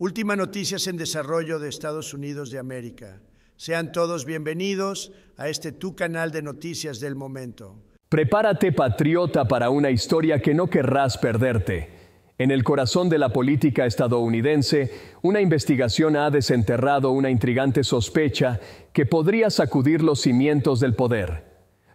Última noticias en desarrollo de Estados Unidos de América. Sean todos bienvenidos a este tu canal de noticias del momento. Prepárate patriota para una historia que no querrás perderte. En el corazón de la política estadounidense, una investigación ha desenterrado una intrigante sospecha que podría sacudir los cimientos del poder.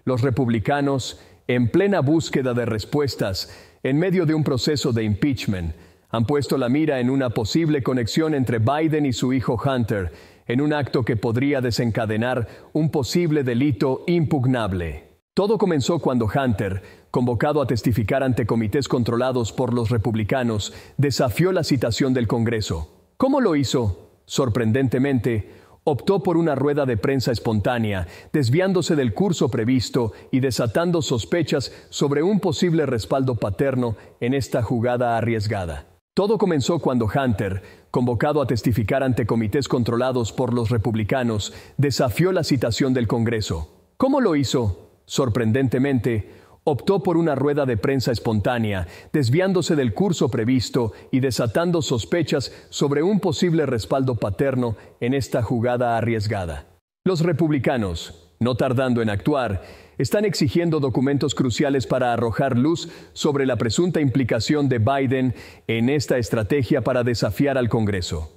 Los republicanos, en plena búsqueda de respuestas, en medio de un proceso de impeachment, han puesto la mira en una posible conexión entre Biden y su hijo Hunter, en un acto que podría desencadenar un posible delito impugnable. Todo comenzó cuando Hunter, convocado a testificar ante comités controlados por los republicanos, desafió la citación del Congreso. ¿Cómo lo hizo? Sorprendentemente, optó por una rueda de prensa espontánea, desviándose del curso previsto y desatando sospechas sobre un posible respaldo paterno en esta jugada arriesgada. Todo comenzó cuando Hunter, convocado a testificar ante comités controlados por los republicanos, desafió la citación del Congreso. ¿Cómo lo hizo? Sorprendentemente, optó por una rueda de prensa espontánea, desviándose del curso previsto y desatando sospechas sobre un posible respaldo paterno en esta jugada arriesgada. Los republicanos, no tardando en actuar, están exigiendo documentos cruciales para arrojar luz sobre la presunta implicación de Biden en esta estrategia para desafiar al Congreso.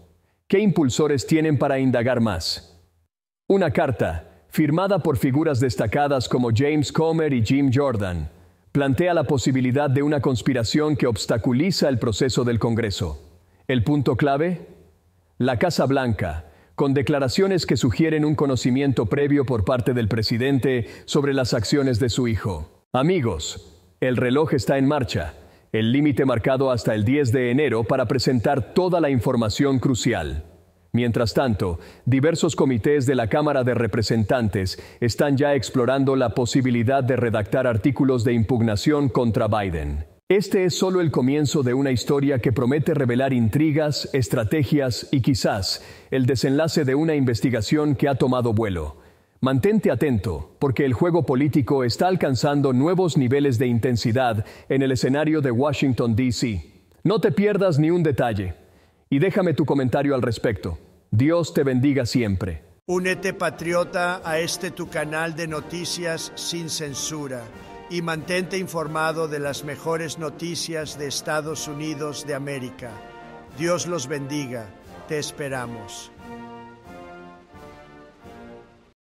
¿Qué impulsores tienen para indagar más? Una carta, firmada por figuras destacadas como James Comer y Jim Jordan, plantea la posibilidad de una conspiración que obstaculiza el proceso del Congreso. ¿El punto clave? La Casa Blanca, con declaraciones que sugieren un conocimiento previo por parte del presidente sobre las acciones de su hijo. Amigos, el reloj está en marcha, el límite marcado hasta el 10 de enero para presentar toda la información crucial. Mientras tanto, diversos comités de la Cámara de Representantes están ya explorando la posibilidad de redactar artículos de impugnación contra Biden. Este es solo el comienzo de una historia que promete revelar intrigas, estrategias y quizás el desenlace de una investigación que ha tomado vuelo. Mantente atento, porque el juego político está alcanzando nuevos niveles de intensidad en el escenario de Washington, D.C. No te pierdas ni un detalle. Y déjame tu comentario al respecto. Dios te bendiga siempre. Únete, patriota, a este tu canal de noticias sin censura y mantente informado de las mejores noticias de Estados Unidos de América. Dios los bendiga. Te esperamos.